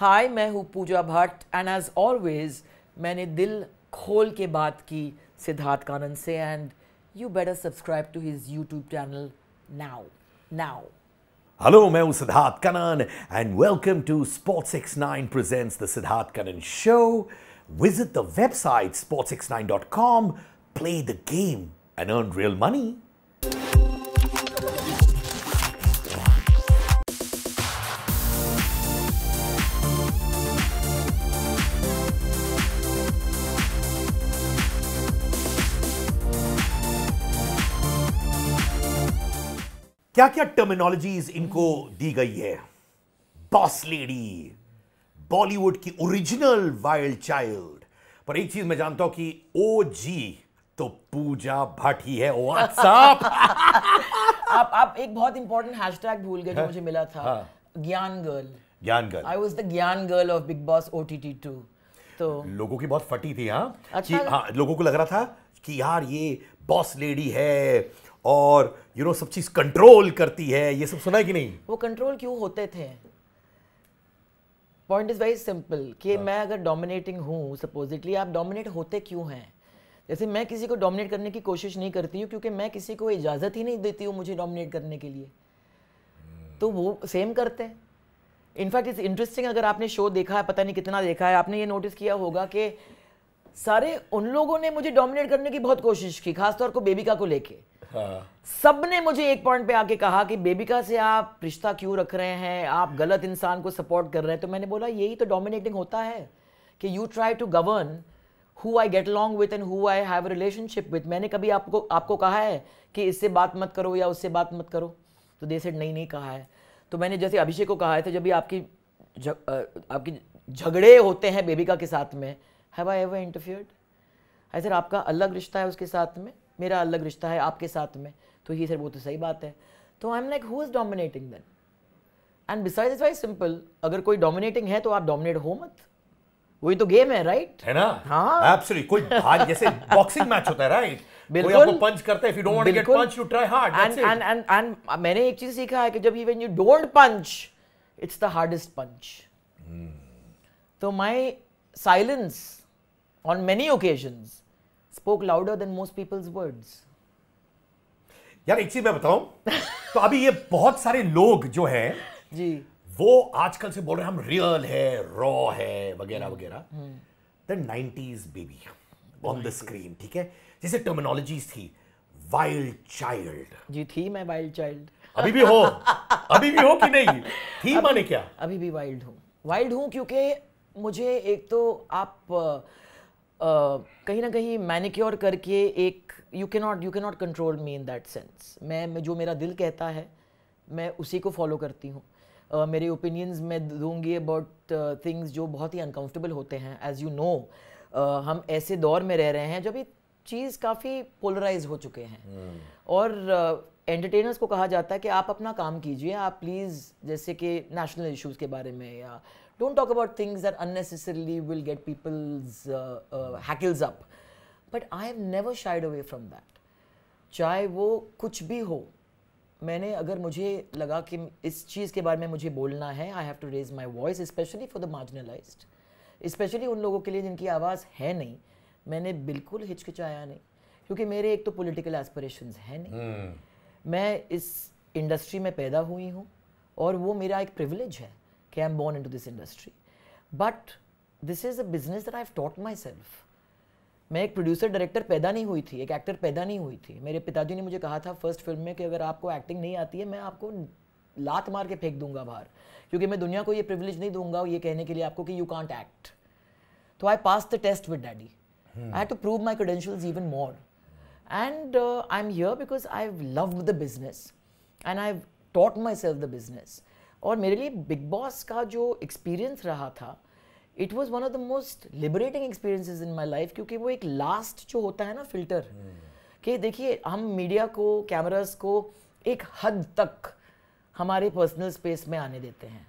हाय मैं हूँ Pooja Bhatt and as always मैंने दिल खोल के बात की सिद्धार्थ कानन से and you better subscribe to his YouTube channel now now hello मैं हूँ Siddharth Kannan and welcome to sports X nine presents the Siddharth Kannan show visit the website com play the game and earn real money क्या क्या terminologies इनको दी गई है boss lady Bollywood की original wild child पर एक चीज मैं जानता हूं कि ओ जी तो पूजा भाटी है आप आप एक बहुत इंपॉर्टेंट हैशटैग भूल गए जो हाँ। मुझे मिला था हाँ। Gyan girl gyan girl I was the gyan girl of big Boss O T T two तो लोगों की बहुत फटी थी हाँ अच्छा? कि हाँ लोगों को लग रहा था कि यार ये बॉस लेडी है और यू नो सब चीज़ कंट्रोल करती है ये सब सुना है कि नहीं वो कंट्रोल क्यों होते थे पॉइंट इज़ वेरी सिंपल कि हाँ। मैं अगर डोमिनेटिंग हूँ सपोजिटली आप डोमिनेट होते क्यों हैं जैसे मैं किसी को डोमिनेट करने की कोशिश नहीं करती हूँ क्योंकि मैं किसी को इजाज़त ही नहीं देती हूँ मुझे डोमिनेट करने के लिए hmm. तो वो सेम करते हैं इनफैक्ट इट्स इंटरेस्टिंग अगर आपने शो देखा है पता नहीं कितना देखा है आपने ये नोटिस किया होगा कि सारे उन लोगों ने मुझे डोमिनेट करने की बहुत कोशिश की खासतौर को बेबिका को लेके हाँ। सब ने मुझे एक पॉइंट पे आके कहा कि बेबिका से आप रिश्ता क्यों रख रहे हैं आप गलत इंसान को सपोर्ट कर रहे हैं तो मैंने बोला यही तो डोमिनेटिंग होता है कि you try to govern who I get long with and who I have relationship with मैंने कभी आपको आपको कहा है कि इससे बात मत करो या उससे बात मत करो तो दे सेड नहीं नहीं कहा है तो मैंने जैसे अभिषेक को कहा है तो जब भी आपकी जग, आपकी झगड़े होते हैं बेबिका के साथ में have I ever interfered I sir आपका अलग रिश्ता है उसके साथ में मेरा अलग रिश्ता है आपके साथ में तो ये सर वो तो सही बात है तो I am like who is dominating then and beside is very simple अगर कोई डोमिनेटिंग है तो आप डोमिनेट हो मत वही तो गेम है राइट है ना हाँ एब्सोल्युटली कोई भाग जैसे बॉक्सिंग मैच होता है राइट बिल्कुल punch if you don't want to get punch you try hard that's and and and मैंने एक चीज सीखा है कि जब even you don't punch it's the hardest punch तो my silence on many occasions spoke louder than most people's words. यार एक चीज मैं बताऊं तो अभी ये बहुत सारे लोग जो हैं जी वो आजकल से बोल रहे हैं हम रियल है रॉ है वगैरह वगैरह the nineties baby on the screen ठीक है जैसे टर्मिनोलॉजीज थी वाइल्ड चाइल्ड जी थी मैं वाइल्ड चाइल्ड अभी भी हो अभी भी हो कि नहीं थी अभी, माने क्या अभी भी वाइल्ड हूं वाइल्ड हूं क्योंकि मुझे एक तो आप कहीं ना कहीं मैनिक्योर करके एक you can not you can not control me in that sense मैं जो मेरा दिल कहता है मैं उसी को फॉलो करती हूँ uh, मेरे ओपिनियंस मैं दूंगी अबाउट थिंग्स uh, जो बहुत ही अनकम्फर्टेबल होते हैं एज यू नो हम ऐसे दौर में रह रहे हैं जब ये चीज़ काफ़ी पोलराइज हो चुके हैं hmm. और एंटरटेनर्स uh, को कहा जाता है कि आप अपना काम कीजिए आप प्लीज़ जैसे कि नेशनल इश्यूज़ के बारे में या Don't talk about things that unnecessarily will get people's uh, uh, hackles up. But I have never shied away from that. चाहे वो कुछ भी हो मैंने अगर मुझे लगा कि इस चीज़ के बारे में मुझे बोलना है I have to raise my voice specially for the marginalised specially उन लोगों के लिए जिनकी आवाज़ है नहीं मैंने बिल्कुल हिचकिचाया नहीं क्योंकि मेरे एक तो पॉलिटिकल एस्पिरेशन है नहीं hmm. मैं इस इंडस्ट्री में पैदा हुई हूँ और वो मेरा एक प्रिविलेज है am born into this industry but this is a business that I have taught myself मैं एक प्रोड्यूसर डायरेक्टर पैदा नहीं हुई थी एक एक्टर पैदा नहीं हुई थी मेरे पिताजी ने मुझे कहा था फर्स्ट फिल्म में कि अगर आपको एक्टिंग नहीं आती है मैं आपको लात मार के फेंक दूंगा बाहर क्योंकि मैं दुनिया को ये प्रिविलेज नहीं दूंगा ये कहने के लिए आपको कि यू कॉन्ट एक्ट तो I pass the test with daddy I have to prove my credential even more and I am here because I love the business and I have taught myself the business और मेरे लिए big boss का जो experience रहा था it was one of the most liberating experiences in my life क्योंकि वो एक लास्ट जो होता है ना फिल्टर हम्म। hmm. कि देखिए हम मीडिया को कैमराज को एक हद तक हमारे पर्सनल स्पेस में आने देते हैं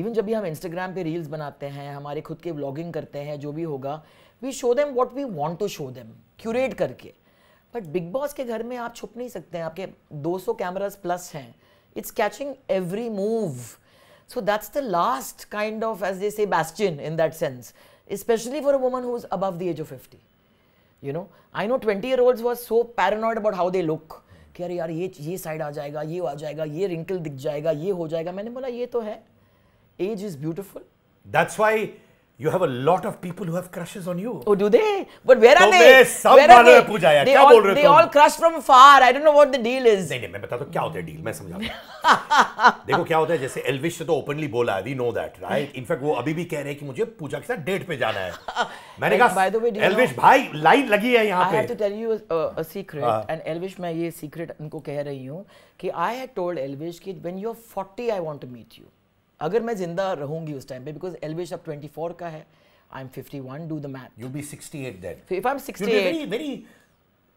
इवन जब भी हम इंस्टाग्राम पे रील्स बनाते हैं हमारे खुद के ब्लॉगिंग करते हैं जो भी होगा we show them what we want to show them curate करके बट बिग बॉस के घर में आप छुप नहीं सकते हैं आपके 200 कैमराज प्लस हैं It's catching every move. So that's the last kind of, as they say, bastion in that sense, especially for a woman who's above the age of 50. You know, I know 20 year olds were so paranoid about how they look. कि अरे यार ये ये side आ जाएगा ये आ जाएगा ये wrinkle दिख जाएगा ये हो जाएगा मैंने बोला ये तो है age is beautiful that's why You have a lot of people who have crushes on you. Oh, do they? But where are they? Where are they? पूछा यार, they क्या all, बोल रहे they all crush from far. I don't know what the deal is. नहीं नहीं मैं बता तो क्या होता है deal मैं समझाता हूँ. देखो क्या होता है जैसे एल्विश ने तो openly बोला है, we know that, right? In fact वो अभी भी कह रहे हैं कि मुझे पूजा के साथ डेट पे जाना है. मैंने कहा by the way, एल्विश भाई लाइन लगी है यहाँ पे. I have to tell you a, a secret, and Elvish मैं ये secret उनको कह रही हूँ कि I had told Elvis कि when you're 40 I want to meet you. अगर मैं जिंदा रहूंगी उस टाइम पे बिकॉज एलविश अब 24 का है I am 51 do the math you be 68 then if I am sixty very very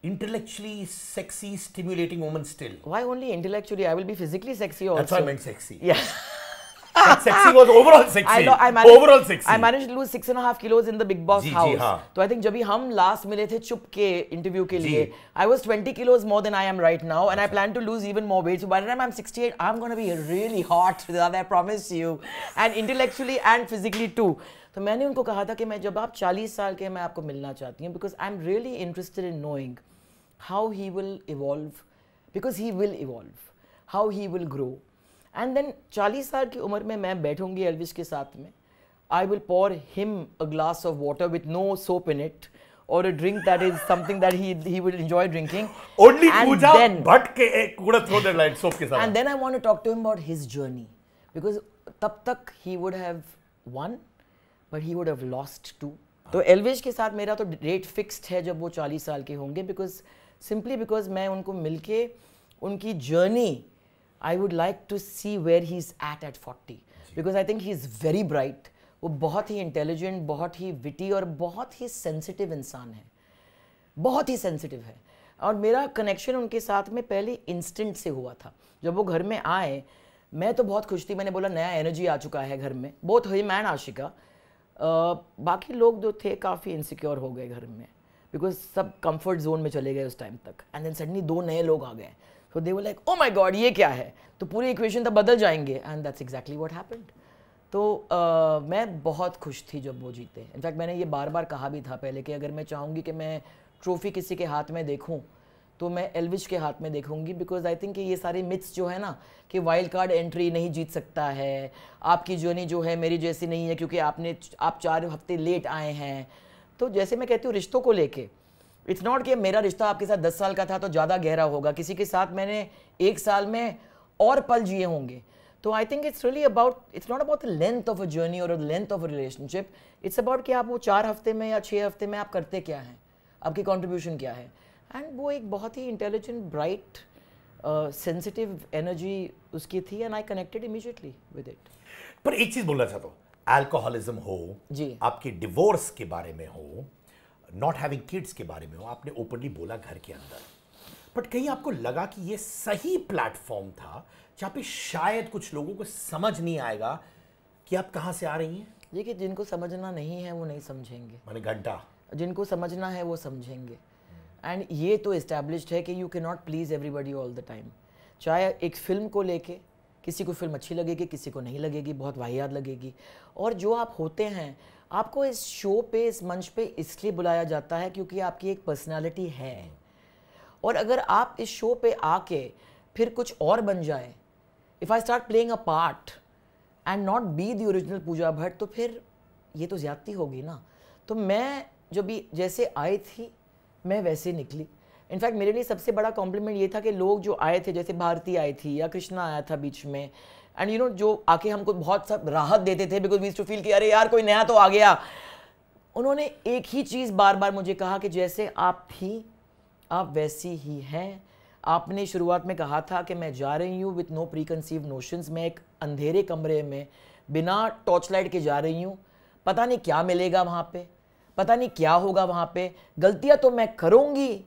intellectually sexy stimulating woman still why only intellectually i will be physically sexy also that's why i meant sexy yeah But sexy was overall sexy. I know, I managed, overall sexy. I managed to lose six and a half kilos in the Big Boss ji, house. जी, हाँ. तो I think जब भी हम last मिले थे चुप के interview के लिए, I was 20 kilos more than I am right now, and अच्छा. I plan to lose even more weight. So by the time I'm 68, I'm gonna be really hot, I promise you, and intellectually and physically too. तो मैंने उनको कहा था कि मैं जब आप 40 साल के मैं आपको मिलना चाहती हूँ because I am really interested in knowing how he will evolve because he will evolve how he will grow and then चालीस साल की उम्र में मैं बैठूंगी एलविश के साथ में I will pour him a glass of water with no soap in it और a drink that is something that he he will enjoy drinking only Pooja but के कूड़ा थ्रो दैट लाइट सोप के साथ and then I want to talk to him about his journey because तब तक he would have won but he would have lost too तो एलविज के साथ मेरा तो डेट फिक्स्ड है जब वो 40 साल के होंगे बिकॉज सिंपली बिकॉज मैं उनको मिलके उनकी journey I would like to see where he is at at forty because I think he is very bright वो बहुत ही इंटेलिजेंट बहुत ही विटी और बहुत ही सेंसिटिव इंसान है बहुत ही सेंसिटिव है और मेरा कनेक्शन उनके साथ में पहले इंस्टेंट से हुआ था जब वो घर में आए मैं तो बहुत खुश थी मैंने बोला नया एनर्जी आ चुका है घर में बहुत हुई मैन आशिका बाकी लोग जो थे काफ़ी इनसिक्योर हो गए घर में बिकॉज सब कंफर्ट जोन में चले गए उस टाइम तक एंड देन सडनली दो नए लोग आ गए सो दे वो लाइक ओ माई गॉड ये क्या है तो पूरी इक्वेशन तो बदल जाएंगे and that's exactly what happened तो uh, मैं बहुत खुश थी जब वो जीते इनफैक्ट मैंने ये बार बार कहा भी था पहले कि अगर मैं चाहूँगी कि मैं ट्रॉफ़ी किसी के हाथ में देखूँ तो मैं एलविश के हाथ में देखूंगी बिकॉज आई थिंक ये सारे मिथ्स जो है ना कि वाइल्ड कार्ड एंट्री नहीं जीत सकता है आपकी जर्नी जो है मेरी जैसी नहीं है क्योंकि आपने आप चार हफ्ते लेट आए हैं तो जैसे मैं कहती हूँ रिश्तों को लेके इट्स नॉट कि मेरा रिश्ता आपके साथ दस साल का था तो ज़्यादा गहरा होगा किसी के साथ मैंने एक साल में और पल जिए होंगे तो I think it's really about it's not about length of a journey और length of a relationship it's about कि आप वो चार हफ्ते में या छः हफ्ते में आप करते क्या हैं आपकी कॉन्ट्रीब्यूशन क्या है एंड वो एक बहुत ही इंटेलिजेंट ब्राइट सेंसिटिव एनर्जी उसकी थी and I connected immediately with it पर एक चीज़ बोलना चाहता हूँ एल्कोहलिज्म हो जी आपकी डिवोर्स के बारे में हो नॉट हैविंग किड्स के बारे में हो आपने ओपनली बोला घर के अंदर बट कहीं आपको लगा कि ये सही प्लेटफॉर्म था जहाँ पे शायद कुछ लोगों को समझ नहीं आएगा कि आप कहाँ से आ रही हैं देखिए जिनको समझना नहीं है वो नहीं समझेंगे मैंने घंटा जिनको समझना है वो समझेंगे एंड ये तो इस्टेब्लिश है कि you can not please everybody all the time चाहे एक फिल्म को लेके किसी को फिल्म अच्छी लगेगी किसी को नहीं लगेगी बहुत वाहियात लगेगी और जो आप होते हैं आपको इस शो पे इस मंच पे इसलिए बुलाया जाता है क्योंकि आपकी एक पर्सनालिटी है और अगर आप इस शो पे आके फिर कुछ और बन जाए if I start playing a part and not be the original Pooja Bhatt तो फिर ये तो ज़्यादती होगी ना तो मैं जो भी जैसे आई थी मैं वैसे निकली इनफैक्ट मेरे लिए सबसे बड़ा कॉम्प्लीमेंट ये था कि लोग जो आए थे जैसे भारती आई थी या कृष्णा आया था बीच में एंड यू नो जो आके हमको बहुत सब राहत देते थे बिकॉज वीज टू फील कि अरे यार कोई नया तो आ गया उन्होंने एक ही चीज़ बार बार मुझे कहा कि जैसे आप थी आप वैसी ही हैं आपने शुरुआत में कहा था कि मैं जा रही हूँ with no preconceived notions मैं एक अंधेरे कमरे में बिना टॉर्च लाइट के जा रही हूँ पता नहीं क्या मिलेगा वहाँ पे पता नहीं क्या होगा वहाँ पे गलतियाँ तो मैं करूँगी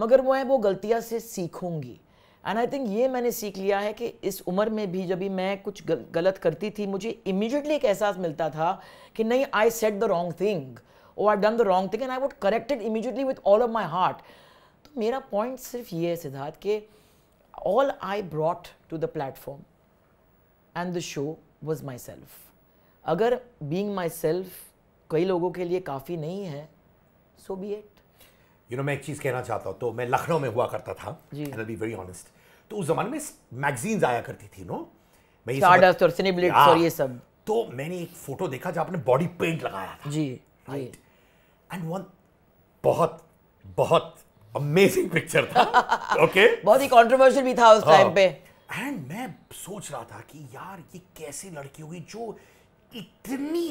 मगर मैं वो गलतियाँ से सीखूँगी एंड आई थिंक ये मैंने सीख लिया है कि इस उम्र में भी जब भी मैं कुछ गलत करती थी मुझे इमिजिएटली एक एहसास मिलता था कि नहीं I said the wrong thing oh I done the wrong thing and I would corrected immediately with all of my heart तो मेरा पॉइंट सिर्फ ये है सिद्धार्थ कि all I brought to the platform and the show was myself अगर being myself कई लोगों के लिए काफ़ी नहीं है so be it you know मैं एक चीज़ कहना चाहता हूँ तो मैं लखनऊ में हुआ करता था and I be very honest तो उस जमाने में मैगजीन्स आया करती थी नो मैं ये और सिनेब्लिट्स हाँ। और ये सब तो मैंने एक फोटो देखा जहाँ आपने बॉडी पेंट लगाया था जी राइट एंड वन बहुत बहुत अमेजिंग पिक्चर था ओके बहुत ही कंट्रोवर्शियल भी था उस टाइम हाँ। पे एंड मैं सोच रहा था कि यार ये कैसी लड़की होगी जो इतनी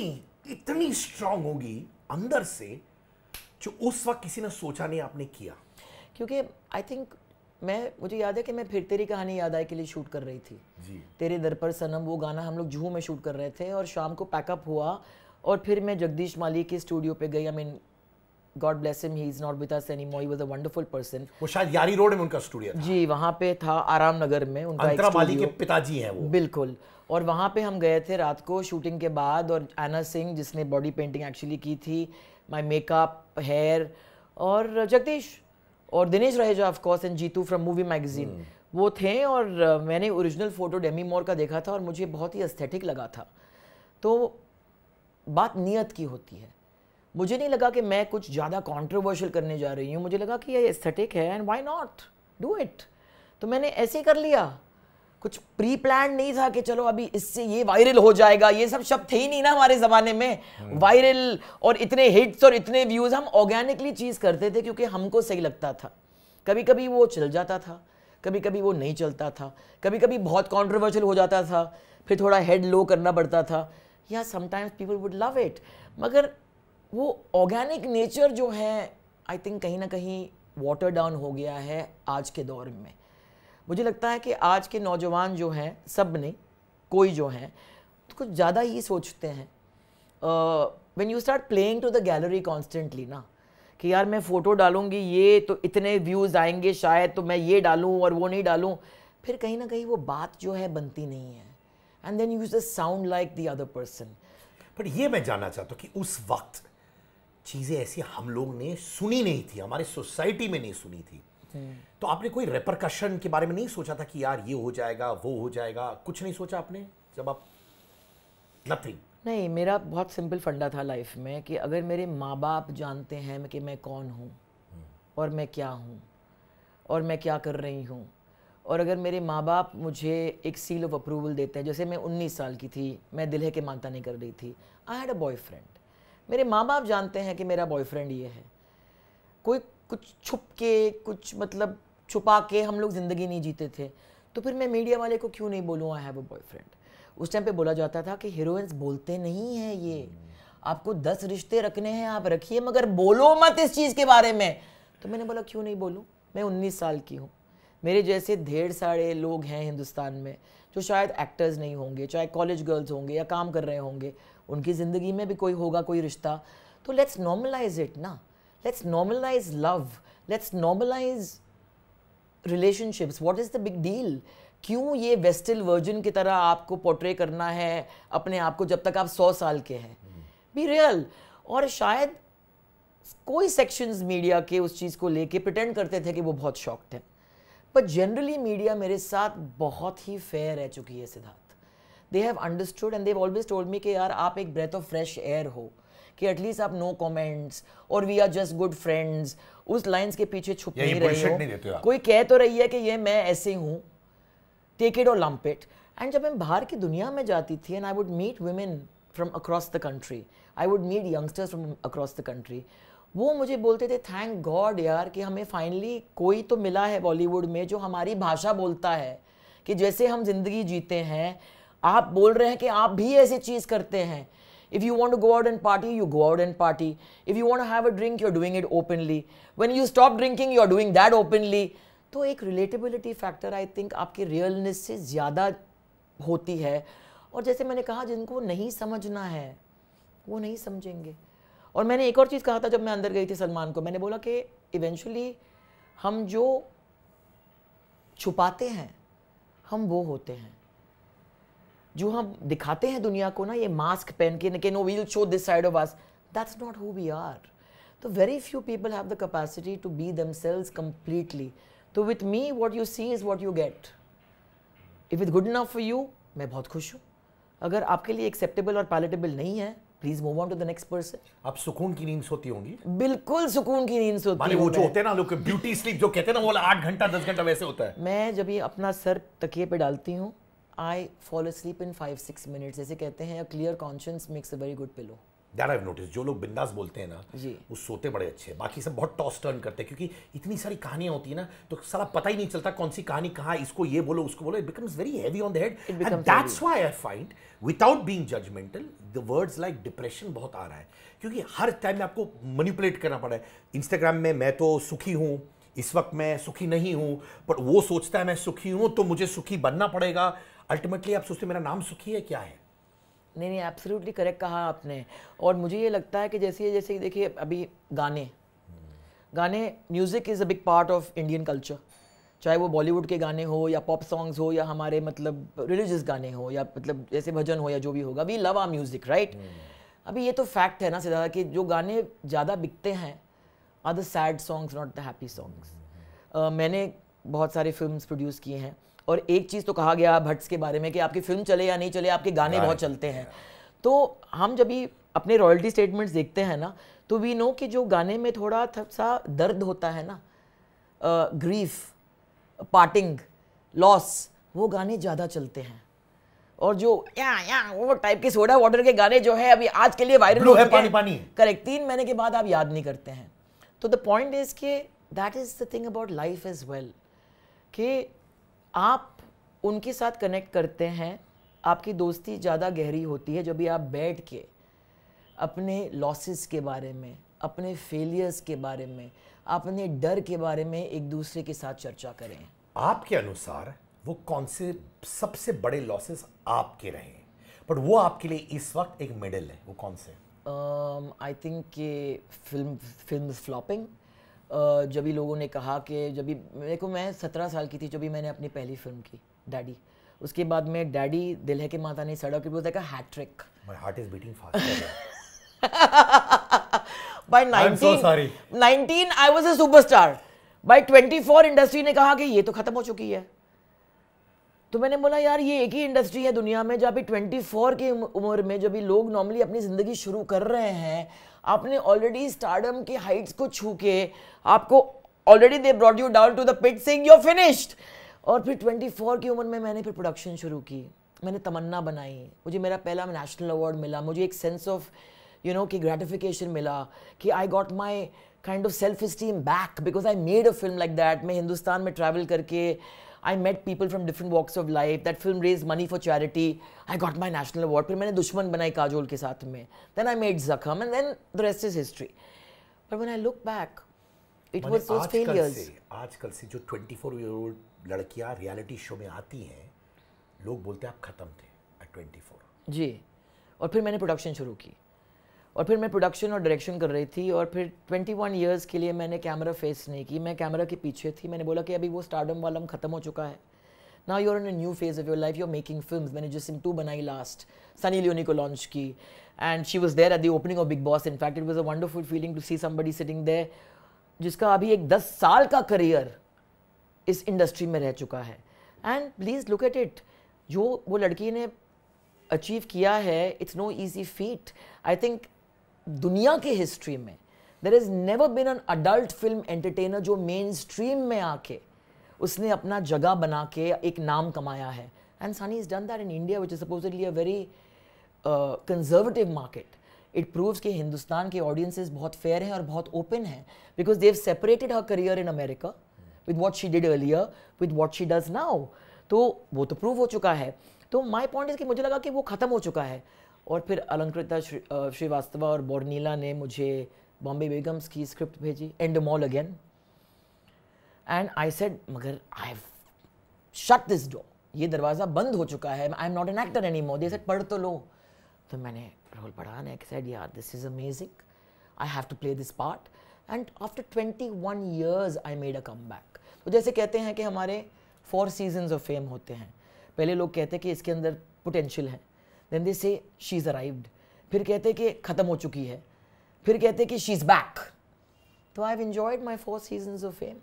इतनी स्ट्रांग होगी अंदर से जो उस वक्त किसी ने सोचा नहीं आपने किया क्योंकि आई थिंक मैं मुझे याद है कि मैं फिर तेरी कहानी याद आए के लिए शूट कर रही थी जी तेरे दर पर सनम वो गाना हम लोग जूहू में शूट कर रहे थे और शाम को पैकअप हुआ और फिर मैं जगदीश माली के स्टूडियो पे गई I mean God bless him he is not with us anymore he was a wonderful person वो शायद यारी रोड में उनका स्टूडियो था जी वहां पे था आराम नगर में उनका अंतरा माली के पिताजी हैं वो बिल्कुल और वहाँ पे हम गए थे रात को शूटिंग के बाद और एना सिंह जिसने बॉडी पेंटिंग एक्चुअली की थी माई मेकअप हेयर और जगदीश और दिनेश रहे जो of course and Jeetu from movie magazine वो थे और uh, मैंने ओरिजिनल फ़ोटो डेमी मोर का देखा था और मुझे बहुत ही अस्थेटिक लगा था तो बात नीयत की होती है मुझे नहीं लगा कि मैं कुछ ज़्यादा कॉन्ट्रोवर्शियल करने जा रही हूँ मुझे लगा कि ये एस्थेटिक है and why not do it तो मैंने ऐसे ही कर लिया कुछ प्री प्लान नहीं था कि चलो अभी इससे ये वायरल हो जाएगा ये सब शब्द थे ही नहीं ना हमारे ज़माने में वायरल हम्म। और इतने हिट्स और इतने व्यूज़ हम ऑर्गेनिकली चीज़ करते थे क्योंकि हमको सही लगता था कभी कभी वो चल जाता था कभी कभी वो नहीं चलता था कभी कभी बहुत कॉन्ट्रोवर्शियल हो जाता था फिर थोड़ा हेड लो करना पड़ता था या sometimes people would love it मगर वो ऑर्गेनिक नेचर जो है आई थिंक कहीं ना कहीं वाटर डाउन हो गया है आज के दौर में मुझे लगता है कि आज के नौजवान जो हैं सब ने कोई जो हैं तो कुछ ज़्यादा ही सोचते हैं when you start playing to the gallery constantly ना कि यार मैं फ़ोटो डालूंगी ये तो इतने व्यूज़ आएंगे शायद तो मैं ये डालूँ और वो नहीं डालूँ फिर कहीं ना कहीं वो बात जो है बनती नहीं है and then you'd sound like the other person पर ये मैं जानना चाहता हूँ कि उस वक्त चीज़ें ऐसी हम लोग ने सुनी नहीं थी हमारी सोसाइटी में नहीं सुनी थी हम्म। तो आपने कोई रेपरकशन के बारे में नहीं सोचा था कि यार ये हो जाएगा वो हो जाएगा कुछ नहीं सोचा आपने जब आप नथिंग नहीं मेरा बहुत सिंपल फंडा था लाइफ में कि अगर मेरे माँ बाप जानते हैं कि मैं कौन हूँ हम्म। और मैं क्या हूँ और मैं क्या कर रही हूँ और अगर मेरे माँ बाप मुझे एक सील ऑफ अप्रूवल देते हैं जैसे मैं 19 साल की थी मैं दिल्हे के मानता नहीं कर रही थी आई हैड अ बॉयफ्रेंड मेरे माँ बाप जानते हैं कि मेरा बॉयफ्रेंड ये है कोई कुछ छुप के कुछ मतलब छुपा के हम लोग ज़िंदगी नहीं जीते थे तो फिर मैं मीडिया वाले को क्यों नहीं बोलूँ आई हैव अ बॉयफ्रेंड उस टाइम पे बोला जाता था कि हीरोइंस बोलते नहीं हैं ये आपको दस रिश्ते रखने हैं आप रखिए मगर बोलो मत इस चीज़ के बारे में तो मैंने बोला क्यों नहीं बोलूँ मैं उन्नीस साल की हूँ मेरे जैसे ढेर सारे लोग हैं हिंदुस्तान में जो शायद एक्टर्स नहीं होंगे चाहे कॉलेज गर्ल्स होंगे या काम कर रहे होंगे उनकी ज़िंदगी में भी कोई होगा कोई रिश्ता तो लेट्स नॉर्मलाइज इट ना Let's normalize love. Let's normalize relationships. What is the big deal? क्यों ये वेस्टल वर्जन की तरह आपको पोर्ट्रे करना है अपने आप को जब तक आप सौ साल के हैं बी रियल और शायद कोई सेक्शंस मीडिया के उस चीज़ को लेके प्रटेंड करते थे कि वो बहुत शॉक्ड है बट जनरली मीडिया मेरे साथ बहुत ही फेयर रह चुकी है Siddharth they have understood and they've always told me कि यार आप एक ब्रेथ ऑफ फ्रेश एयर हो कि एटलीस्ट आप नो कमेंट्स और we are just good friends उस लाइंस के पीछे छुप नहीं रहे हो कोई कह तो रही है कि ये मैं ऐसे हूँ टेक इट और लम्प इट एंड जब मैं बाहर की दुनिया में जाती थी and I would meet women from across the country I would meet youngsters from across the country वो मुझे बोलते थे थैंक गॉड यार कि हमें फाइनली कोई तो मिला है बॉलीवुड में जो हमारी भाषा बोलता है कि जैसे हम जिंदगी जीते हैं आप बोल रहे हैं कि आप भी ऐसी चीज़ करते हैं If you want to go out and party, you go out and party. If you want to have a drink, you're doing it openly. When you stop drinking, you're doing that openly. तो एक relatability factor I think आपकी realness से ज़्यादा होती है और जैसे मैंने कहा जिनको नहीं समझना है वो नहीं समझेंगे और मैंने एक और चीज़ कहा था जब मैं अंदर गई थी सलमान को मैंने बोला कि इवेंचुअली हम जो छुपाते हैं हम वो होते हैं जो हम दिखाते हैं दुनिया को ना ये मास्क पहन के no we'll show this side of us that's not who we are तो very few people have the capacity to be themselves completely तो with me what you see is what you get if is good enough for you मैं बहुत खुश हूँ अगर आपके लिए acceptable और पैलेटेबल नहीं है please move on to the next person आप सुकून की नींद सोती होंगी बिल्कुल सुकून की नींद सोती माने वो जो होते हैं ना लोग ब्यूटी स्लीप जो कहते हैं ना वो आठ घंटा दस घंटा वैसे होता है मैं जब ये अपना सर तकिए पे डालती हूँ I fall asleep in five six minutes ऐसे कहते हैं clear conscience makes a very good pillow that I notice जो लोग बिंदास बोलते हैं ना वो सोते बड़े अच्छे हैं बाकी सब बहुत टॉस टर्न करते हैं क्योंकि इतनी सारी कहानियां होती है ना तो सारा पता ही नहीं चलता कौन सी कहानी कहा इसको ये बोलो उसको बोलो it becomes very heavy on the head and that's why I find without being judgmental the words like depression बहुत आ रहा है क्योंकि हर टाइम में आपको मनिपुलेट करना पड़ा है इंस्टाग्राम में मैं तो सुखी हूँ इस वक्त मैं सुखी नहीं हूँ पर वो सोचता है मैं सुखी हूँ तो मुझे सुखी बनना पड़ेगा अल्टीमेटली आप सोचते मेरा नाम सुखी है क्या है नहीं नहीं एब्सोल्युटली करेक्ट कहा आपने और मुझे ये लगता है कि जैसे जैसे देखिए अभी गाने गाने music is a big part of Indian culture चाहे वो बॉलीवुड के गाने हो या पॉप सॉन्ग्स हो या हमारे मतलब रिलीजियस गाने हो या मतलब जैसे भजन हो या जो भी होगा we love our music right अभी ये तो फैक्ट है ना सीधा कि जो गाने ज़्यादा बिकते हैं are the sad songs not the happy songs मैंने बहुत सारे फिल्म प्रोड्यूस किए हैं और एक चीज़ तो कहा गया भट्स के बारे में कि आपकी फिल्म चले या नहीं चले आपके गाने बहुत चलते हैं तो हम जब भी अपने रॉयल्टी स्टेटमेंट्स देखते हैं ना तो वी नो कि जो गाने में थोड़ा सा दर्द होता है ना ग्रीफ पार्टिंग लॉस वो गाने ज़्यादा चलते हैं और जो या या वो टाइप के सोडा वाटर के गाने जो है अभी आज के लिए वायरल है पानी पानी करेक्ट तीन महीने के बाद आप याद नहीं करते हैं तो द पॉइंट इज के that is the thing about life is well कि आप उनके साथ कनेक्ट करते हैं आपकी दोस्ती ज़्यादा गहरी होती है जब भी आप बैठ के अपने लॉसेस के बारे में अपने फेलियर्स के बारे में अपने डर के बारे में एक दूसरे के साथ चर्चा करें आपके अनुसार वो कौन से सबसे बड़े लॉसेस आपके रहे बट वो आपके लिए इस वक्त एक मेडल है वो कौन से I think film film flopping जब भी लोगों ने कहा कि जब भी देखो मैं सत्रह साल की थी जब भी मैंने अपनी पहली फिल्म की डैडी उसके बाद में डैडी दिल है कि माता ने सड़क पे बोलता है hat trick my heart is beating fast by 19 19 I was a superstar by 24 industry ने कहा कि ये तो खत्म हो चुकी है तो मैंने बोला यार ये एक ही इंडस्ट्री है दुनिया में जो अभी ट्वेंटी फोर की उम्र में जो अभी लोग नॉर्मली अपनी ज़िंदगी शुरू कर रहे हैं आपने ऑलरेडी स्टार्डम की हाइट्स को छू के आपको already they brought you down to the pit saying you finished और फिर ट्वेंटी फोर की उम्र में मैंने फिर प्रोडक्शन शुरू की मैंने तमन्ना बनाई मुझे मेरा पहला नेशनल अवार्ड मिला मुझे एक सेंस ऑफ यू नो कि ग्रेटिफिकेशन मिला कि I got my kind of self esteem back because I made a film like that मैं हिंदुस्तान में ट्रैवल करके I met people from different walks of life that film raised money for charity I got my national award फिर मैंने दुश्मन बनाई काजोल के साथ में then I made Zakhm and then the rest is history but one I look back it was those failures आजकल से जो 24 year old लड़कियाँ रियलिटी शो में आती हैं लोग बोलते हैं आप खत्म थे एट 24 जी और फिर मैंने प्रोडक्शन शुरू की और फिर मैं प्रोडक्शन और डायरेक्शन कर रही थी और फिर 21 इयर्स के लिए मैंने कैमरा फेस नहीं की मैं कैमरा के पीछे थी मैंने बोला कि अभी वो स्टार्डम हम ख़त्म हो चुका है ना you're in a new phase of your life are making film मैंने जिसम टू बनाई लास्ट सनी लियोनी को लॉन्च की and she was there at the opening of big Boss in fact it was a wonderful feeling to see somebody sitting there जिसका अभी एक दस साल का करियर इस इंडस्ट्री में रह चुका है and please look at it जो वो लड़की ने अचीव किया है it's no easy feat I think दुनिया की हिस्ट्री में there is never been an adult film entertainer जो मेन स्ट्रीम में आके उसने अपना जगह बना के एक नाम कमाया है and Sunny is done that in India which is supposedly a very conservative market it proves कि हिंदुस्तान के ऑडियंसेज बहुत फेयर हैं और बहुत ओपन हैं because they've separated her career in America with what she did earlier with what she does now तो वो तो प्रूव हो चुका है तो माई पॉइंट इज कि मुझे लगा कि वो ख़त्म हो चुका है और फिर अलंकृता श्रीवास्तवा और बोर्नीला ने मुझे बॉम्बे बेगम्स की स्क्रिप्ट भेजी and mall again and I said मगर आई शट दिस डो ये दरवाज़ा बंद हो चुका है I am not an actor any मोदी सेट पढ़ तो लो तो मैंने रोल पढ़ा ने सेड यार this is amazing I have to play this part and after twenty one years I made a comeback तो जैसे कहते हैं कि हमारे फोर सीजन्स ऑफ फेम होते हैं पहले लोग कहते हैं कि इसके अंदर पोटेंशियल है देन दे से शी इज़ अराइव्ड फिर कहते कि ख़त्म हो चुकी है फिर कहते कि शी इज़ बैक तो I have enjoyed my four seasons of fame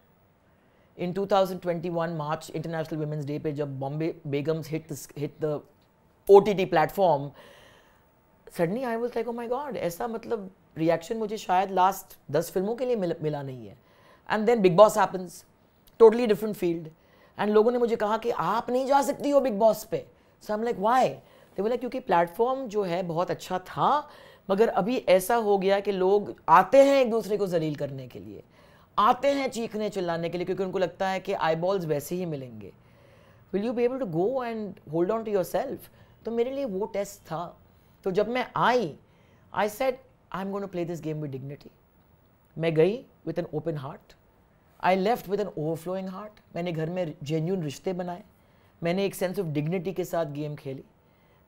in 2021 March international women's day पे जब Bombay Begums hit hit the O T T platform suddenly I was like oh my God ऐसा मतलब रिएक्शन मुझे शायद last दस फिल्मों के लिए मिल, मिला नहीं है and then Big Boss happens totally different field and लोगों ने मुझे कहा कि आप नहीं जा सकती हो बिग बॉस पे so I am like why तो बोला क्योंकि प्लेटफॉर्म जो है बहुत अच्छा था मगर अभी ऐसा हो गया कि लोग आते हैं एक दूसरे को जलील करने के लिए आते हैं चीखने चिल्लाने के लिए क्योंकि उनको लगता है कि आई बॉल्स वैसे ही मिलेंगे will you be able to go and hold on to yourself तो मेरे लिए वो टेस्ट था तो जब मैं I I said I am gonna play this game with dignity मैं गई with an open heart I left with an overflowing heart मैंने घर में जेन्यून रिश्ते बनाए मैंने एक सेंस ऑफ डिग्निटी के साथ गेम खेली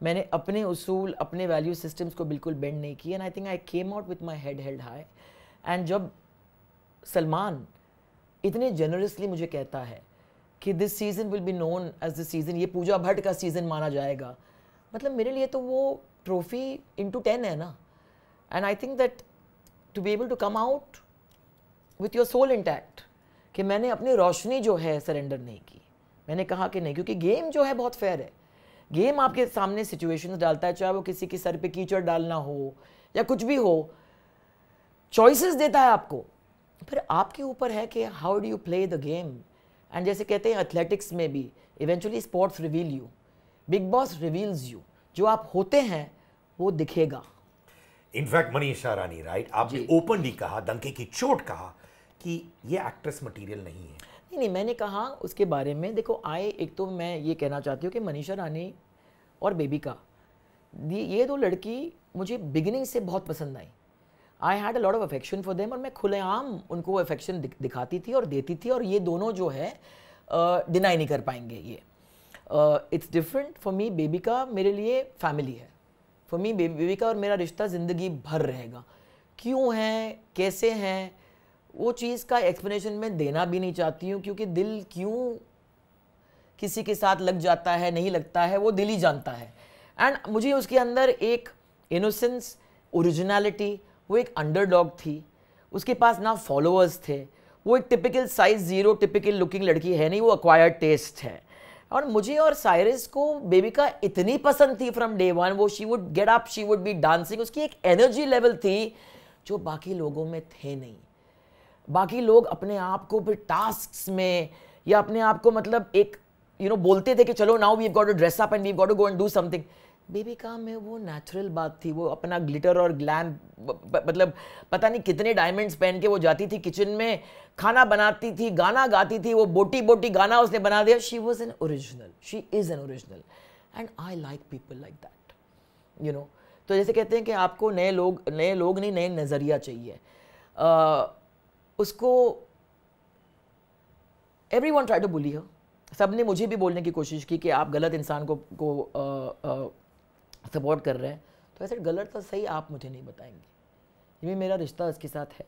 मैंने अपने उसूल अपने वैल्यू सिस्टम्स को बिल्कुल बेंड नहीं किया and I think I came out with my head held high and जब सलमान इतने जनरसली मुझे कहता है कि this season will be known as the season ये पूजा भट्ट का सीज़न माना जाएगा मतलब मेरे लिए तो वो ट्रॉफी इंटू टेन है ना and I think that to be able to come out with your soul intact कि मैंने अपनी रोशनी जो है सरेंडर नहीं की मैंने कहा कि नहीं क्योंकि गेम जो है बहुत फेयर है गेम आपके सामने सिचुएशन डालता है चाहे वो किसी के सर पे कीचड़ डालना हो या कुछ भी हो चॉइसेस देता है आपको फिर आपके ऊपर है कि how do you play the game and जैसे कहते हैं एथलेटिक्स में भी eventually sports reveal you Bigg Boss reveals you जो आप होते हैं वो दिखेगा इनफैक्ट मनीष रानी राइट आपने ओपनली कहा दंके की चोट कहा कि ये एक्ट्रेस मटेरियल नहीं है नहीं नहीं मैंने कहा उसके बारे में देखो आए एक तो मैं ये कहना चाहती हूँ कि मनीषा रानी और बेबी का ये दो लड़की मुझे बिगिनिंग से बहुत पसंद आई I had a lot of affection for them और मैं खुलेआम उनको वो अफेक्शन दिखाती थी और देती थी और ये दोनों जो है डिनाई नहीं कर पाएंगे ये it's different for me baby का मेरे लिए फैमिली है फॉर मी बेबी का और मेरा रिश्ता ज़िंदगी भर रहेगा क्यों है कैसे हैं वो चीज़ का एक्सप्लेनेशन मैं देना भी नहीं चाहती हूँ क्योंकि दिल क्यों किसी के साथ लग जाता है नहीं लगता है वो दिल ही जानता है एंड मुझे उसके अंदर एक इनोसेंस ओरिजिनलिटी वो एक अंडरडॉग थी उसके पास ना फॉलोअर्स थे वो एक typical size zero typical looking लड़की है नहीं वो अक्वायर्ड टेस्ट है और मुझे और साइरस को बेबी का इतनी पसंद थी फ्रॉम डे वन वो she would get up she would be dancing उसकी एक एनर्जी लेवल थी जो बाकी लोगों में थे नहीं बाकी लोग अपने आप को फिर टास्क में या अपने आप को मतलब एक यू नो बोलते थे कि चलो now we got dress up and we got go and do something baby का में वो नेचुरल बात थी वो अपना ग्लिटर और ग्लैम मतलब पता नहीं कितने डायमंड्स पहन के वो जाती थी किचन में खाना बनाती थी गाना गाती थी वो बोटी बोटी गाना उसने बना दिया she was an original she is an original and I like people like that you know तो जैसे कहते हैं कि आपको नए लोग नए लोग नहीं नए नज़रिया चाहिए uh, उसको everyone try to bully her सब ने मुझे भी बोलने की कोशिश की कि आप गलत इंसान को को सपोर्ट कर रहे हैं तो ऐसे गलत तो सही आप मुझे नहीं बताएंगे ये मेरा रिश्ता उसके साथ है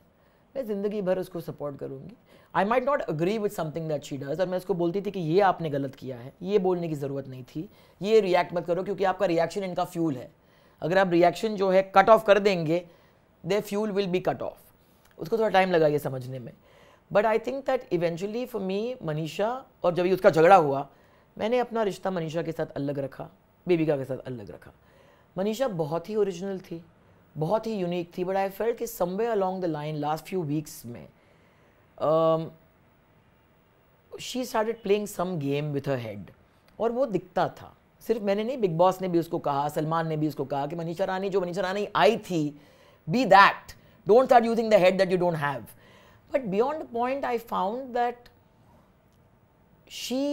मैं ज़िंदगी भर उसको सपोर्ट करूँगी I might not agree with something that she does और मैं उसको बोलती थी कि ये आपने गलत किया है ये बोलने की ज़रूरत नहीं थी ये रिएक्ट मत करो क्योंकि आपका रिएक्शन इनका फ्यूल है अगर आप रिएक्शन जो है कट ऑफ कर देंगे the fuel will be cut off उसको थोड़ा टाइम लगा ये समझने में but I think that eventually for me Manisha और जब उसका झगड़ा हुआ मैंने अपना रिश्ता मनीषा के साथ अलग रखा बेबिका के साथ अलग रखा मनीषा बहुत ही ओरिजिनल थी बहुत ही यूनिक थी बट आई फेल कि somewhere along the line last few weeks में she started playing some game with her head और वो दिखता था सिर्फ मैंने नहीं बिग बॉस ने भी उसको कहा सलमान ने भी उसको कहा कि मनीषा रानी जो मनीषा रानी आई थी be that don't start using the head that you don't have but beyond point I I found that she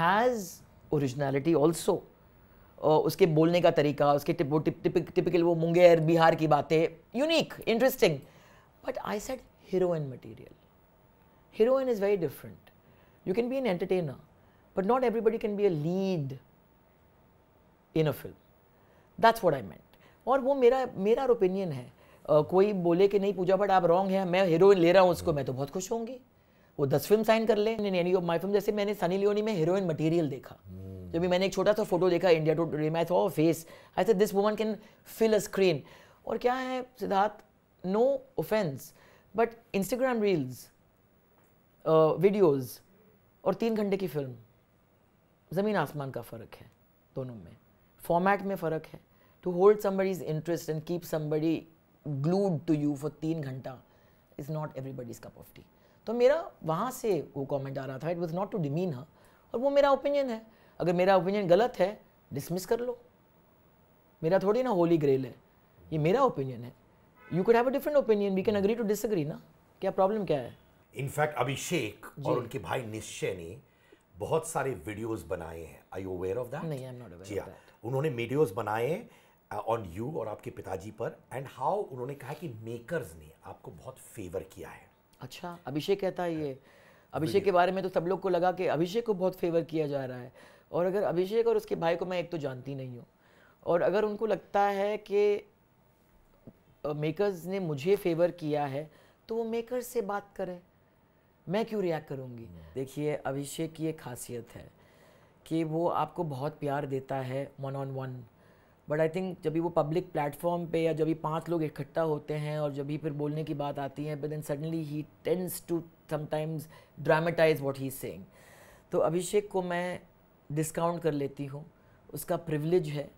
has also उसके बोलने का तरीका उसके टिपिकल वो मुंगेर बिहार की बातें unique interesting but I said heroine material heroine is very different you can be an entertainer but not everybody can be a lead in a film that's what I meant और वो मेरा मेरा opinion है कोई बोले कि नहीं पूजा but आप रॉन्ग हैं मैं हीरोइन ले रहा हूँ उसको मैं तो बहुत खुश होंगी वो दस फिल्म साइन कर ले एनी ऑफ माई फिल्म जैसे मैंने सनी लियोनी में हीरोइन मटेरियल देखा hmm. जब भी मैंने एक छोटा सा फोटो देखा India to dream I thought face I thought this woman can fill a screen और क्या है Siddharth no offence but Instagram reels videos और तीन घंटे की फिल्म ज़मीन आसमान का फ़र्क है दोनों में फॉर्मेट में फ़र्क है to hold somebody's interest and keep somebody glued to you for तीन घंटा is not everybody's cup of tea तो मेरा वहाँ से वो कॉमेंट आ रहा था it was not to demean her और वो मेरा ओपिनियन है अगर मेरा ओपिनियन गलत है डिसमिस कर लो मेरा थोड़ी ना होली ग्रेल है ये मेरा ओपिनियन है you could have a different opinion we can agree to disagree ना क्या प्रॉब्लम क्या है इनफैक्ट अभिषेक और उनके भाई निश्चय ने बहुत सारे वीडियोस बनाए हैं I you aware of that नहीं आई एम नॉट अवेयर जी हाँ। उन्होंने वीडियोस बनाए हैं ऑन uh, यू और आपके पिताजी पर एंड हाउ उन्होंने कहा कि मेकर्स ने आपको बहुत फेवर किया है अच्छा अभिषेक कहता है ये हाँ। अभिषेक के बारे में तो सब लोग को लगा कि अभिषेक को बहुत फेवर किया जा रहा है और अगर अभिषेक और उसके भाई को मैं एक तो जानती नहीं हूँ और अगर उनको लगता है कि मेकर्स ने मुझे फेवर किया है तो वो मेकर से बात करें मैं क्यों रिएक्ट करूँगी हम्म। देखिए अभिषेक की एक खासियत है कि वो आपको बहुत प्यार देता है one on one but I think जब भी वो पब्लिक प्लेटफॉर्म पे या जब भी पांच लोग इकट्ठा होते हैं और जब भी फिर बोलने की बात आती है but then suddenly he tends to sometimes dramatize what he sang तो अभिषेक को मैं डिस्काउंट कर लेती हूँ उसका प्रिविलेज है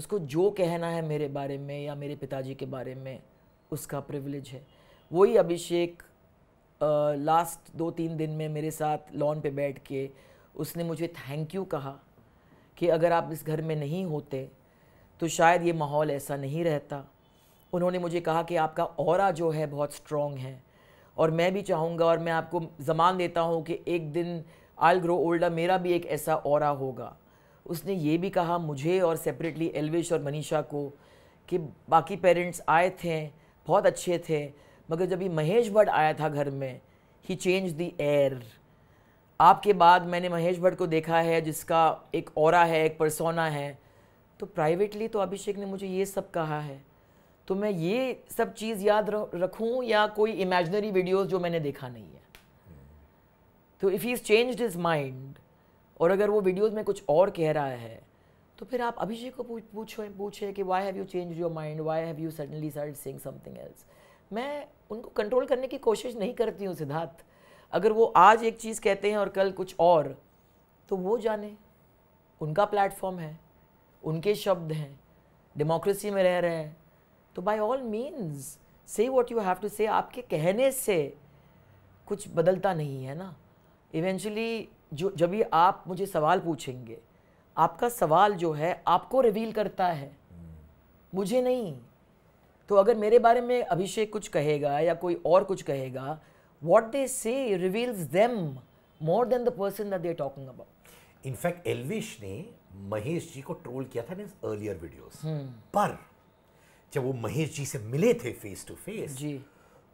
उसको जो कहना है मेरे बारे में या मेरे पिताजी के बारे में उसका प्रिविलेज है वही अभिषेक लास्ट दो तीन दिन में मेरे साथ लॉन पे बैठ के उसने मुझे थैंक यू कहा कि अगर आप इस घर में नहीं होते तो शायद ये माहौल ऐसा नहीं रहता उन्होंने मुझे कहा कि आपका और जो है बहुत स्ट्रॉन्ग है और मैं भी चाहूँगा और मैं आपको ज़मान देता हूँ कि एक दिन आल ग्रो ओल्डर मेरा भी एक ऐसा और होगा उसने ये भी कहा मुझे और सेपरेटली एलविश और मनीषा को कि बाकी पेरेंट्स आए थे बहुत अच्छे थे मगर जब ये महेश भट्ट आया था घर में ही चेंज दी एयर आपके बाद मैंने महेश भट्ट को देखा है जिसका एक और है एक परसोना है तो प्राइवेटली तो अभिषेक ने मुझे ये सब कहा है तो मैं ये सब चीज़ याद रखूँ या कोई इमेजनरी वीडियोज़ जो मैंने देखा नहीं है तो if he change his mind और अगर वो वीडियोज़ में कुछ और कह रहा है तो फिर आप अभिषेक को पूछ पूछो पूछे कि why have you change your mind why have you suddenly start saying something else मैं उनको कंट्रोल करने की कोशिश नहीं करती हूँ सिद्धार्थ अगर वो आज एक चीज़ कहते हैं और कल कुछ और तो वो जाने उनका प्लेटफॉर्म है उनके शब्द हैं डेमोक्रेसी में रह रहे हैं तो by all means say what you have to say आपके कहने से कुछ बदलता नहीं है ना इवेंचुअली जो जब भी आप मुझे सवाल पूछेंगे आपका सवाल जो है आपको रिवील करता है मुझे नहीं तो अगर मेरे बारे में अभिषेक कुछ कहेगा या कोई और कुछ कहेगा what they say reveals them more than the person that they talking about in fact Elvish ने महेश जी को ट्रोल किया था इन अर्लियर वीडियोस पर जब वो महेश जी से मिले थे फेस टू फेस जी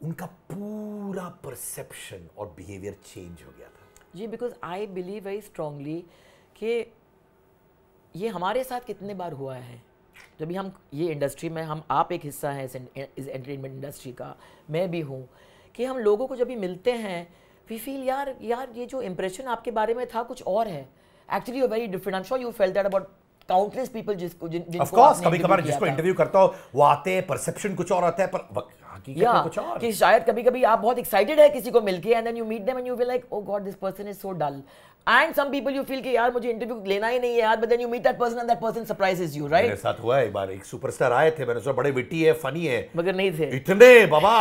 उनका पूरा परसेप्शन और बिहेवियर चेंज हो गया था जी because I believe very strongly कि ये हमारे साथ कितने बार हुआ है जब भी हम ये इंडस्ट्री में हम आप एक हिस्सा हैं इस एंटरटेनमेंट इंडस्ट्री का मैं भी हूँ कि हम लोगों को जब भी मिलते हैं वी फील यार यार ये जो इम्प्रेशन आपके बारे में था कुछ और है actually very different I am sure you felt that about countless people जिसको जिन, जिनको of course, कभी कभार जिसको इंटरव्यू करता हो वो आते हैं परसेप्शन कुछ और आता है पर हकीकत yeah, कुछ और कि शायद कभी कभी आप बहुत एक्साइटेड है किसी को मिलके and then you meet them and you feel like oh God this person is so dull and some people you feel कि यार मुझे इंटरव्यू लेना ही नहीं है यार but then you meet that person and that person surprises you right मेरे साथ हुआ एक बार एक सुपरस्टार आए थे मैंने सोचा बड़े विटी है फनी है मगर नहीं थे इतने बाबा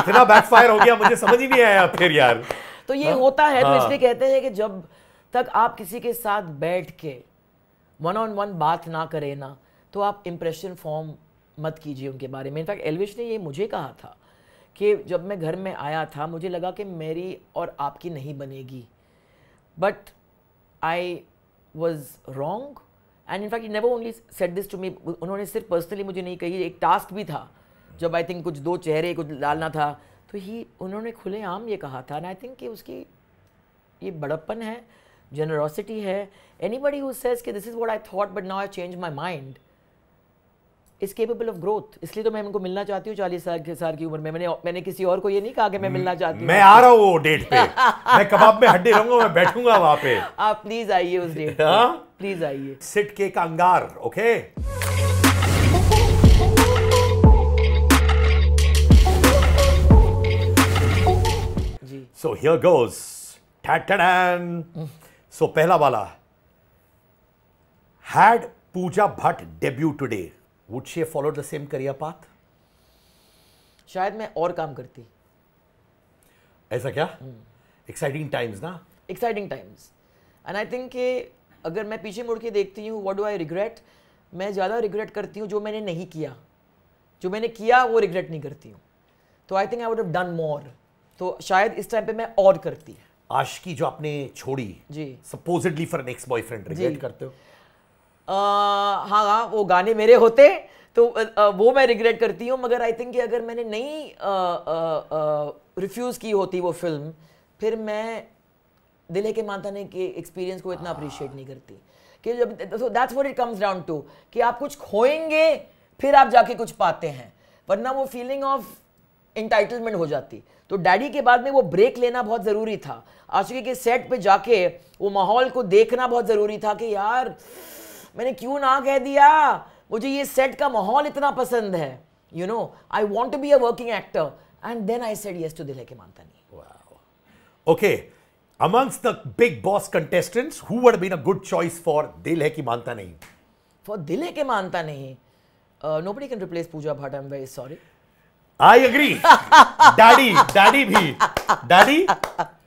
इतना बैकफायर हो गया मुझे समझ ही नहीं आया फिर यार तो ये होता है तो हाँ। इसलिए कहते हैं कि जब तक आप किसी के साथ बैठ के वन ऑन वन बात ना करें ना तो आप इम्प्रेशन फॉर्म मत कीजिए उनके बारे में इनफैक्ट एलविश ने ये मुझे कहा था कि जब मैं घर में आया था मुझे लगा कि मेरी और आपकी नहीं बनेगी but I was wrong and in fact never only said this to me उन्होंने सिर्फ पर्सनली मुझे नहीं कही एक टास्क भी था जब आई थिंक कुछ दो चेहरे कुछ डालना था तो ही उन्होंने खुलेआम ये कहा था एंड आई थिंक कि उसकी ये बड़प्पन है generosity hai anybody who says कि this is what I thought but now I changed my mind is capable of growth इसलिए तो मैं इनको मिलना चाहती हूँ चालीस साल के साल की उम्र में मैंने मैंने किसी और को ये नहीं कहा कि मैं मिलना चाहती हूँ मैं आ रहा हूँ वो डेट पे मैं कबाब में हड्डी रहूंगा मैं बैठूंगा वहां पे आप प्लीज आइए उस डेट प्लीज हाँ? आइए सिट के कंगार okay okay? So here goes. ta so so, पहला वाला had Pooja Bhatt debut today would she follow the same career path शायद मैं और काम करती ऐसा क्या एक्साइटिंग टाइम्स हम्म। ना exciting times and I think कि अगर मैं पीछे मुड़ के देखती हूँ वट डू आई रिग्रेट मैं ज़्यादा रिग्रेट करती हूँ जो मैंने नहीं किया जो मैंने किया वो रिग्रेट नहीं करती हूँ तो I think I would have done more तो शायद इस टाइम पे मैं और करती है आशिकी जो आपने छोड़ी जी supposedly for an ex boyfriend regret करते हो हाँ हाँ वो गाने मेरे होते तो आ, वो मैं रिग्रेट करती हूँ मगर आई थिंक कि अगर मैंने नहीं रिफ्यूज़ की होती वो फिल्म फिर मैं दिल के माता ने के एक्सपीरियंस को इतना अप्रिशिएट नहीं करती कि जब so that's what it comes down to कि आप कुछ खोएंगे फिर आप जाके कुछ पाते हैं वरना वो फीलिंग ऑफ इंटाइटलमेंट हो जाती तो डैडी के बाद में वो ब्रेक लेना बहुत जरूरी था आशिकी के सेट पे जाके वो माहौल को देखना बहुत जरूरी था कि यार मैंने क्यों ना कह दिया मुझे ये सेट का माहौल इतना पसंद है you know I want to be a working actor and then I said yes to Dil Ke Maanta Nahin okay amongst the Bigg Boss contestants who would been a good choice for Dil Hai कि मानता नहीं फॉर दिल है Ke Maanta Nahin nobody can replace Pooja Bhatt I am very sorry I agree daddy daddy भी daddy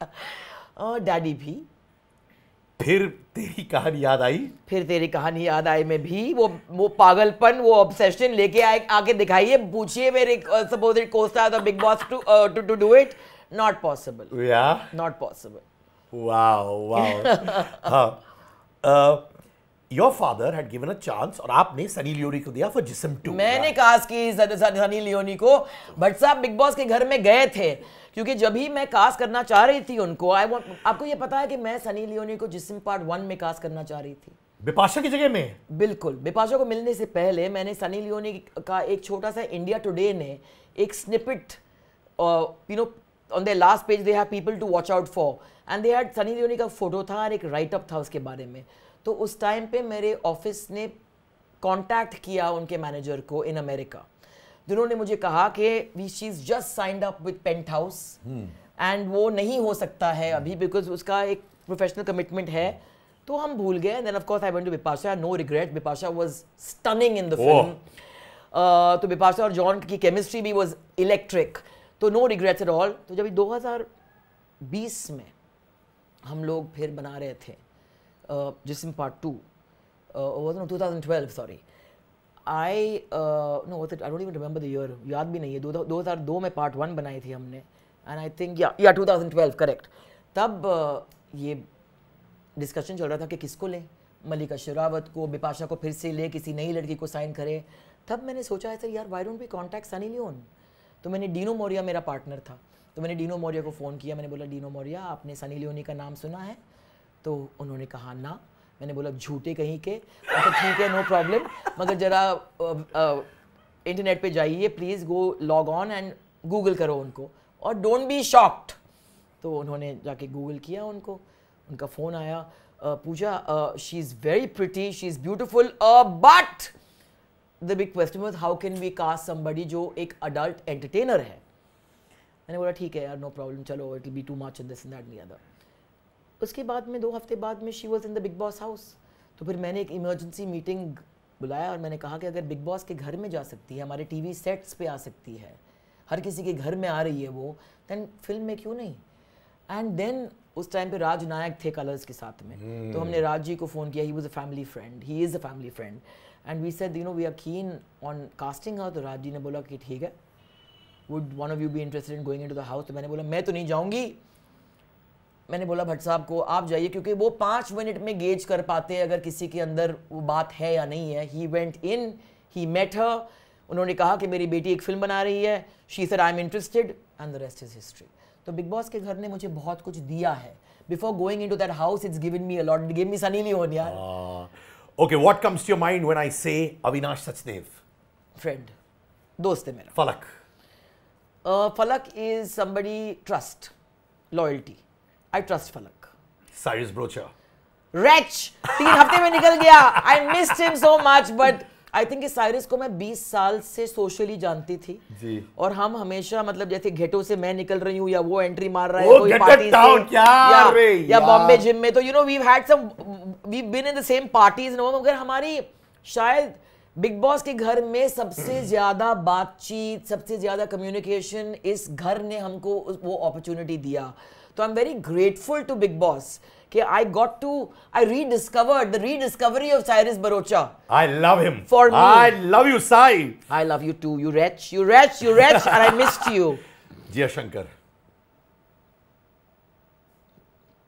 और daddy भी फिर तेरी कहानी याद आई फिर तेरी कहानी याद आई मैं भी वो वो पागलपन वो ऑब्सेशन लेके आए आके दिखाइए पूछिए मेरे सपोजिट को Bigg Boss to to to do it not possible not possible वाह वाह your father had given a chance और आपने सनी लियोनी को दिया फॉर जिसम टू मैंने कास्ट की सनी लियोनी को बट साहब बिग बॉस के घर में गए थे क्योंकि जब ही मैं कास्ट करना चाह रही थी उनको आई वांट आपको ये पता है कि मैं सनी लियोनी को जिसम पार्ट वन में कास्ट करना चाह रही थी बिपाशा की जगह में बिल्कुल बिपाशा को मिलने से पहले मैंने सनी लियोनी का एक छोटा सा इंडिया टुडे ने एक snippet you know on the last page they have people to watch out for and they had Sunny Leone का फोटो था और एक राइटअप था उसके बारे में तो उस टाइम पे मेरे ऑफिस ने कांटेक्ट किया उनके मैनेजर को इन अमेरिका जिन्होंने मुझे कहा कि we she is just signed up with penthouse and वो नहीं हो सकता है hmm. अभी बिकॉज उसका एक प्रोफेशनल कमिटमेंट है hmm. तो हम भूल गए then of course I went to Bipasha no regret Bipasha was stunning in the film तो बिपाशा और जॉन की केमिस्ट्री भी वाज इलेक्ट्रिक तो नो रिग्रेट्स एट ऑल तो जब 2020 में हम लोग फिर बना रहे थे uh, Jisim Part 2, uh, was no, 2012, sorry. I, uh, no, was it, I don't even remember the year, याद भी नहीं है, 2002 में Part 1 बनाई थी हमने, and I think, yeah, yeah, 2012, correct. तब uh, ये डिस्कशन चल रहा था कि किसको लें मलिका शेरावत को बिपाशा को फिर से ले किसी नई लड़की को साइन करे तब मैंने सोचा है सर यार why don't we contact Sunny Leone तो मैंने डीनो मौर्या मेरा पार्टनर था तो मैंने डीनो मौर्या को फ़ोन किया मैंने बोला डीनो मौर्या आपने सनी लियोनी का नाम सुना है तो उन्होंने कहा ना मैंने बोला झूठे कहीं के अच्छा ठीक है नो प्रॉब्लम मगर ज़रा इंटरनेट पे जाइए please go log on and Google करो उनको और डोंट बी शॉक्ड तो उन्होंने जाके गूगल किया उनको उनका फ़ोन आया Pooja she is very pretty she is beautiful but the big question was how can we cast somebody जो एक अडल्ट एंटरटेनर है मैंने बोला ठीक है यार नो प्रॉब्लम चलो it will be too much in this and that other उसके बाद में दो हफ्ते बाद में she was in the Bigg Boss house तो फिर मैंने एक इमरजेंसी मीटिंग बुलाया और मैंने कहा कि अगर बिग बॉस के घर में जा सकती है हमारे टीवी सेट्स पे आ सकती है हर किसी के घर में आ रही है वो दैन फिल्म में क्यों नहीं एंड देन उस टाइम पे राज नायक थे कलर्स के साथ में hmm. तो हमने राज hmm. जी को फ़ोन किया he was a family friend he is a family friend and we said you know we are keen on casting how तो राज जी ने बोला कि ठीक है would one of you be interested in going in into the house तो मैंने बोला मैं तो नहीं जाऊँगी मैंने बोला भट्ट साहब को आप जाइए क्योंकि वो पाँच मिनट में गेज कर पाते हैं अगर किसी के अंदर वो बात है या नहीं है he went in he met her उन्होंने कहा कि मेरी बेटी एक फिल्म बना रही है she sir I am interested and the rest is history तो बिग बॉस के घर ने मुझे बहुत कुछ दिया है before going in to that house it's given me a lot give me Sunny Leone यार okay what comes to your mind when I say Avinash Sachdev friend दोस्त है मेरा Falaq Falaq is somebody trust loyalty I trust Falaq Cyrus Broacha wretch तीन हफ्ते में निकल गया I missed him so much but I think Cyrus को मैं 20 साल से सोशली जानती थी जी। और हम हमेशा मतलब जैसे घेटो से मैं निकल रही हूँ या वो एंट्री मार रहा है कोई पार्टी से क्या या, या बॉम्बे जिम में तो you know we had some we been in the same parties no मगर हमारी शायद बिग बॉस के घर में सबसे ज्यादा बातचीत सबसे ज्यादा कम्युनिकेशन इस घर ने हमको वो अपॉर्चुनिटी दिया तो I am very grateful to Bigg Boss कि I got to I rediscovered the rediscovery of Cyrus Broacha I love him for me I love you Cy I love you too you wretch you wretch you wretch and I missed you Jai Shankar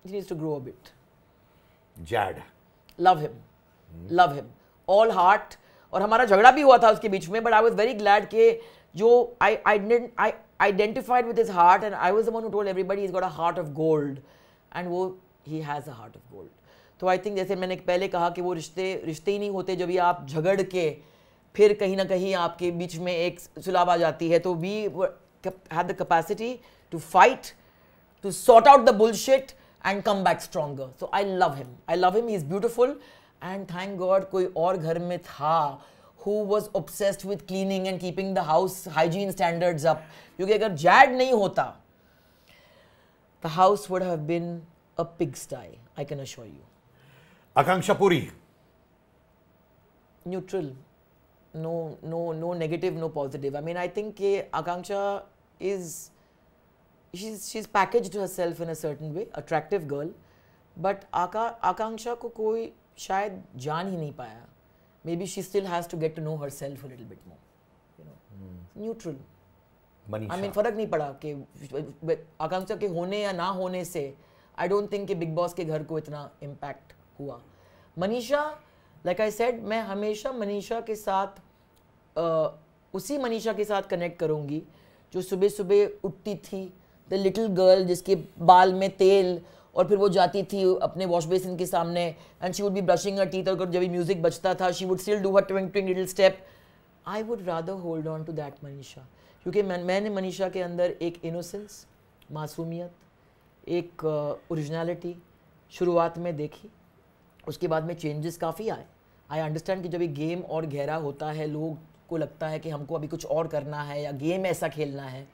he needs to grow a bit jad love him hmm. love him all heart और हमारा झगड़ा भी हुआ था उसके बीच में but I was very glad के जो आई आई आई identified with his heart and I was the one who told everybody he's got a heart of gold and वो he has a heart of gold तो आई थिंक जैसे मैंने पहले कहा कि वो रिश्ते रिश्ते ही नहीं होते जब ये आप झगड़ के फिर कहीं ना कहीं आपके बीच में एक सुलाब आ जाती है तो we had the capacity to fight to sort out the bullshit and come back stronger so I love him I love him he is beautiful and thank god कोई और घर में था who was obsessed with cleaning and keeping the house hygiene standards up. क्योंकि अगर Z नहीं होता the house would have been a pigsty, I can assure you. Akanksha Puri. Neutral. No, no, no negative, no positive. I mean, I think Akanksha is she's she's packaged herself in a certain way, attractive girl. But आका आकांक्षा को कोई शायद जान ही नहीं पाया maybe she has to to to know herself a little bit more you know I hmm. Mean फर्क नहीं पड़ा कि आकांक्षा के होने या ना होने से आई डोंट थिंक कि बिग बॉस के घर को इतना इम्पैक्ट हुआ मनीषा लाइक आई सेड मैं हमेशा मनीषा के साथ uh, उसी मनीषा के साथ कनेक्ट करूँगी जो सुबह सुबह उठती थी द लिटिल गर्ल जिसके बाल में तेल और फिर वो जाती थी अपने वॉश बेसिन के सामने and she would be brushing her teeth और जब भी म्यूज़िक बजता था she would still do her twing twing little step I would rather hold on to that Manisha क्योंकि मैं मैंने मनीषा के अंदर एक इनोसेंस मासूमियत एक ओरिजिनलिटी uh, शुरुआत में देखी उसके बाद में चेंजेस काफ़ी आए आई अंडरस्टैंड कि जब ये गेम और गहरा होता है लोग को लगता है कि हमको अभी कुछ और करना है या गेम ऐसा खेलना है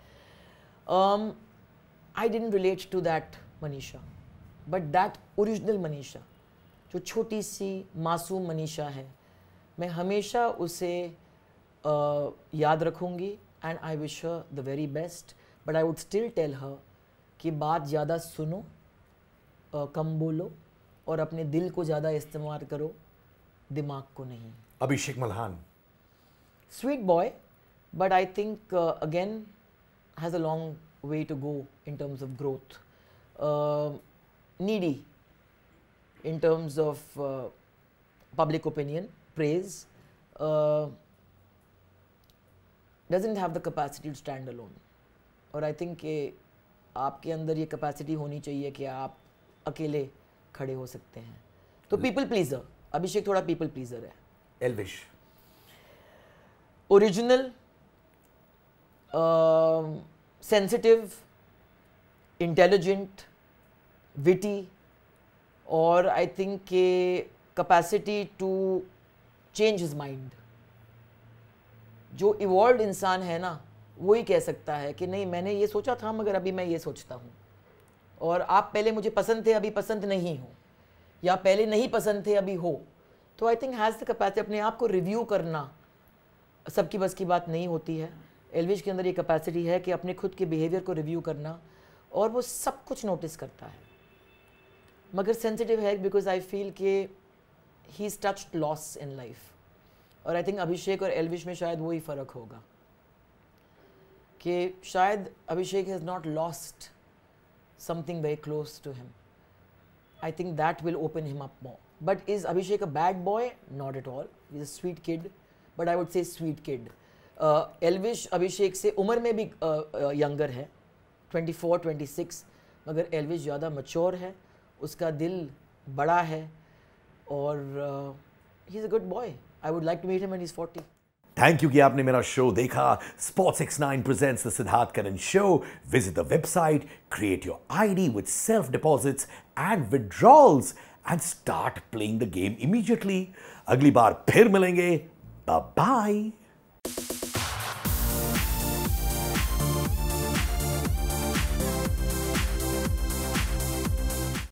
I don't relate to that Manisha but that original Manisha जो छोटी सी मासूम मनीषा है मैं हमेशा उसे uh, याद रखूँगी and I wish her the very best but I would still tell her कि बात ज़्यादा सुनो uh, कम बोलो और अपने दिल को ज़्यादा इस्तेमाल करो दिमाग को नहीं Abhishek Malhan sweet boy but I think again has a long way to go in terms of growth needy in terms of uh, public opinion, praise, uh, doesn't have the capacity to stand alone. और I think कि आपके अंदर ये capacity होनी चाहिए कि आप अकेले खड़े हो सकते हैं तो पीपल प्लीजर अभिषेक थोड़ा पीपल प्लीजर है Elvish original sensitive intelligent witty और आई थिंक के capacity to change his mind जो इवॉल्व इंसान है ना वो ही कह सकता है कि नहीं मैंने ये सोचा था मगर अभी मैं ये सोचता हूँ और आप पहले मुझे पसंद थे अभी पसंद नहीं हो या पहले नहीं पसंद थे अभी हो तो I think has the capacity अपने आप को रिव्यू करना सबकी बस की बात नहीं होती है एलविश के अंदर ये कैपेसिटी है कि अपने खुद के बिहेवियर को रिव्यू करना और वो सब कुछ नोटिस करता है मगर सेंसिटिव है बिकॉज आई फील के he is touch loss in life और आई थिंक अभिषेक और एलविश में शायद वही फ़र्क होगा कि शायद Abhishek has not lost something very close to him I think that will open him up more but is Abhishek a bad boy not at all is a sweet kid but I would say sweet kid Elvish Abhishek से उम्र में भी younger uh, uh, है 24, 26 मगर एलविश ज़्यादा mature है उसका दिल बड़ा है और he is a good boy I would like to meet him and is forty thank you कि आपने मेरा शो देखा spot X nine presents the Siddharth Karan show visit the website create your ID with self deposits and withdrawals and start playing the game immediately अगली बार फिर मिलेंगे bye